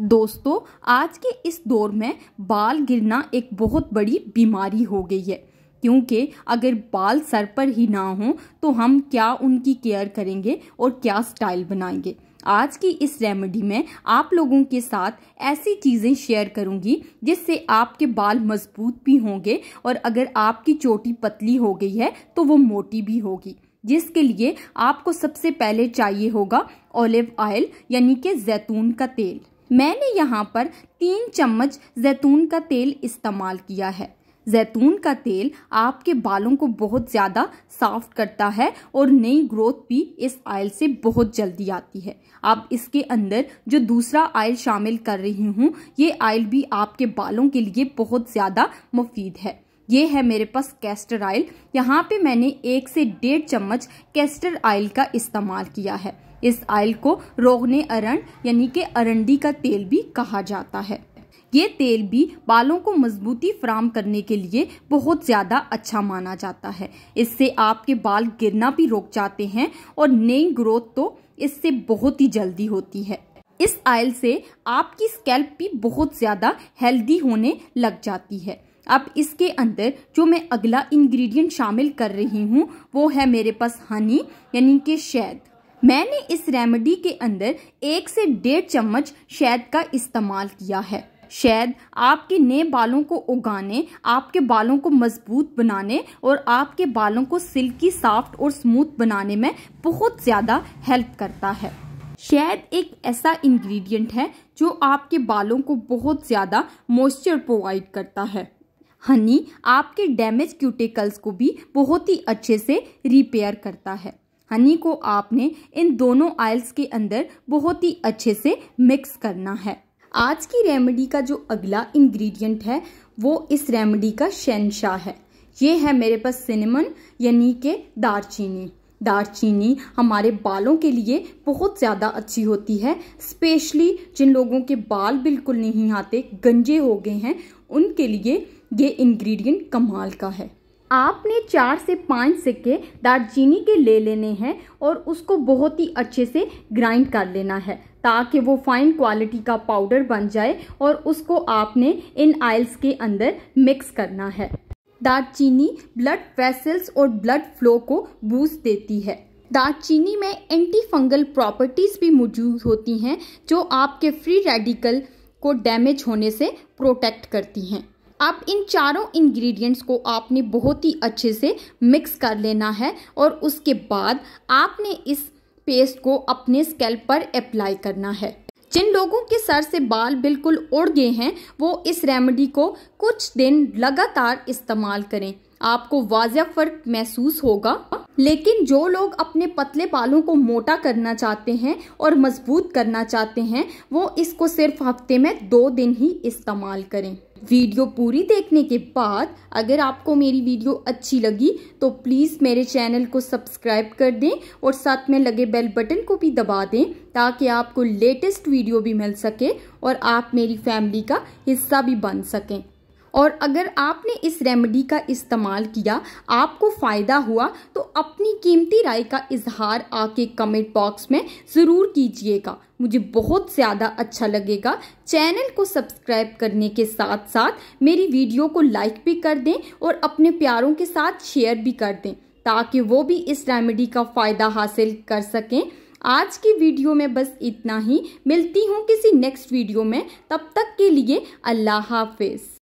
दोस्तों आज के इस दौर में बाल गिरना एक बहुत बड़ी बीमारी हो गई है क्योंकि अगर बाल सर पर ही ना हो तो हम क्या उनकी केयर करेंगे और क्या स्टाइल बनाएंगे आज की इस रेमेडी में आप लोगों के साथ ऐसी चीज़ें शेयर करूंगी जिससे आपके बाल मजबूत भी होंगे और अगर आपकी चोटी पतली हो गई है तो वो मोटी भी होगी जिसके लिए आपको सबसे पहले चाहिए होगा ऑलिव ऑयल यानी कि जैतून का तेल मैंने यहाँ पर तीन चम्मच जैतून का तेल इस्तेमाल किया है जैतून का तेल आपके बालों को बहुत ज़्यादा साफ करता है और नई ग्रोथ भी इस आयल से बहुत जल्दी आती है आप इसके अंदर जो दूसरा आयल शामिल कर रही हूँ ये आयल भी आपके बालों के लिए बहुत ज़्यादा मुफीद है ये है मेरे पास कैस्टर ऑयल यहाँ पे मैंने एक से डेढ़ चम्मच कैस्टर ऑयल का इस्तेमाल किया है इस आयल को रोगने अरण यानी के अरंडी का तेल भी कहा जाता है ये तेल भी बालों को मजबूती फ्राम करने के लिए बहुत ज़्यादा अच्छा माना जाता है इससे आपके बाल गिरना भी रोक जाते हैं और नई ग्रोथ तो इससे बहुत ही जल्दी होती है इस आयल से आपकी स्कैल्प भी बहुत ज़्यादा हेल्दी होने लग जाती है अब इसके अंदर जो मैं अगला इंग्रेडिएंट शामिल कर रही हूँ वो है मेरे पास हनी यानी कि शहद मैंने इस रेमेडी के अंदर एक से डेढ़ चम्मच शहद का इस्तेमाल किया है शहद आपके नए बालों को उगाने आपके बालों को मजबूत बनाने और आपके बालों को सिल्की सॉफ्ट और स्मूथ बनाने में बहुत ज़्यादा हेल्प करता है शहद एक ऐसा इंग्रेडिएंट है जो आपके बालों को बहुत ज़्यादा मॉइस्चर प्रोवाइड करता है हनी आपके डैमेज क्यूटिकल्स को भी बहुत ही अच्छे से रिपेयर करता है हनी को आपने इन दोनों आयल्स के अंदर बहुत ही अच्छे से मिक्स करना है आज की रेमेडी का जो अगला इंग्रेडिएंट है वो इस रेमेडी का शहनशाह है ये है मेरे पास सिनेमन यानी के दारचीनी दारचीनी हमारे बालों के लिए बहुत ज़्यादा अच्छी होती है स्पेशली जिन लोगों के बाल बिल्कुल नहीं आते गंजे हो गए हैं उनके लिए ये इंग्रेडिएंट कमाल का है आपने चार से पाँच सिक्के दालचीनी के ले लेने हैं और उसको बहुत ही अच्छे से ग्राइंड कर लेना है ताकि वो फाइन क्वालिटी का पाउडर बन जाए और उसको आपने इन आयल्स के अंदर मिक्स करना है दालचीनी ब्लड वेसल्स और ब्लड फ्लो को बूस्ट देती है दालचीनी में एंटी फंगल प्रॉपर्टीज़ भी मौजूद होती हैं जो आपके फ्री रेडिकल को डैमेज होने से प्रोटेक्ट करती हैं अब इन चारों इंग्रेडिएंट्स को आपने बहुत ही अच्छे से मिक्स कर लेना है और उसके बाद आपने इस पेस्ट को अपने स्कैल्प पर अप्लाई करना है जिन लोगों के सर से बाल बिल्कुल उड़ गए हैं वो इस रेमेडी को कुछ दिन लगातार इस्तेमाल करें आपको वाजिया फ़र्क महसूस होगा लेकिन जो लोग अपने पतले बालों को मोटा करना चाहते हैं और मजबूत करना चाहते हैं वो इसको सिर्फ हफ्ते में दो दिन ही इस्तेमाल करें वीडियो पूरी देखने के बाद अगर आपको मेरी वीडियो अच्छी लगी तो प्लीज़ मेरे चैनल को सब्सक्राइब कर दें और साथ में लगे बेल बटन को भी दबा दें ताकि आपको लेटेस्ट वीडियो भी मिल सके और आप मेरी फैमिली का हिस्सा भी बन सकें और अगर आपने इस रेमेडी का इस्तेमाल किया आपको फ़ायदा हुआ तो अपनी कीमती राय का इजहार आके कमेंट बॉक्स में ज़रूर कीजिएगा मुझे बहुत ज़्यादा अच्छा लगेगा चैनल को सब्सक्राइब करने के साथ साथ मेरी वीडियो को लाइक भी कर दें और अपने प्यारों के साथ शेयर भी कर दें ताकि वो भी इस रेमेडी का फ़ायदा हासिल कर सकें आज की वीडियो में बस इतना ही मिलती हूँ किसी नेक्स्ट वीडियो में तब तक के लिए अल्लाह हाफिज़